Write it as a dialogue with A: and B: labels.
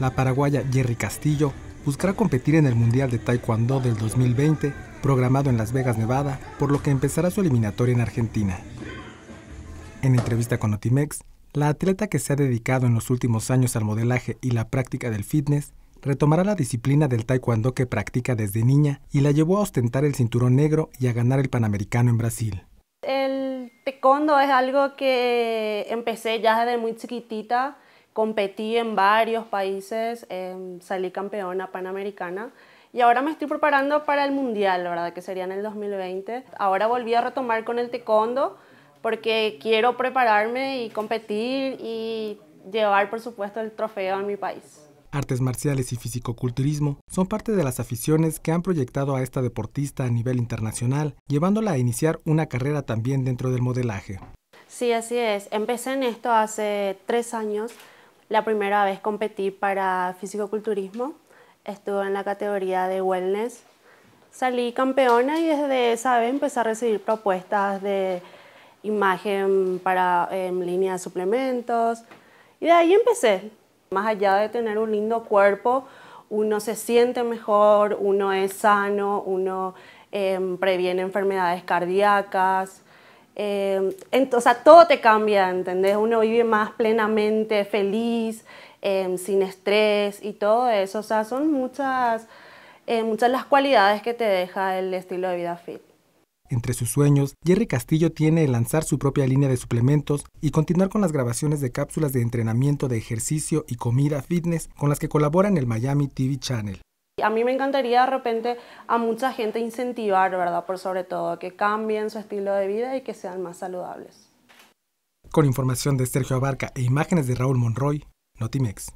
A: la paraguaya Jerry Castillo buscará competir en el Mundial de Taekwondo del 2020, programado en Las Vegas, Nevada, por lo que empezará su eliminatoria en Argentina. En entrevista con Otimex, la atleta que se ha dedicado en los últimos años al modelaje y la práctica del fitness retomará la disciplina del taekwondo que practica desde niña y la llevó a ostentar el cinturón negro y a ganar el Panamericano en Brasil.
B: El taekwondo es algo que empecé ya desde muy chiquitita competí en varios países, em, salí campeona panamericana. Y ahora me estoy preparando para el mundial, verdad, que sería en el 2020. Ahora volví a retomar con el taekwondo porque quiero prepararme y competir y llevar, por supuesto, el trofeo en mi país.
A: Artes marciales y fisicoculturismo son parte de las aficiones que han proyectado a esta deportista a nivel internacional, llevándola a iniciar una carrera también dentro del modelaje.
B: Sí, así es. Empecé en esto hace tres años la primera vez competí para físico-culturismo, estuve en la categoría de wellness. Salí campeona y desde esa vez empecé a recibir propuestas de imagen para en em, línea de suplementos y de ahí empecé. Más allá de tener un lindo cuerpo, uno se siente mejor, uno es sano, uno em, previene enfermedades cardíacas, eh, o sea, todo te cambia, ¿entendés? Uno vive más plenamente, feliz, em, sin estrés y todo eso. O sea, son muchas, eh, muchas las cualidades que te deja el estilo de vida fit.
A: Entre sus sueños, Jerry Castillo tiene lanzar su propia línea de suplementos y continuar con las grabaciones de cápsulas de entrenamiento de ejercicio y comida fitness con las que colabora en el Miami TV Channel.
B: A mí me encantaría de repente a mucha gente incentivar, ¿verdad? Por sobre todo, que cambien su estilo de vida y que sean más saludables.
A: Con información de Sergio Abarca e imágenes de Raúl Monroy, Notimex.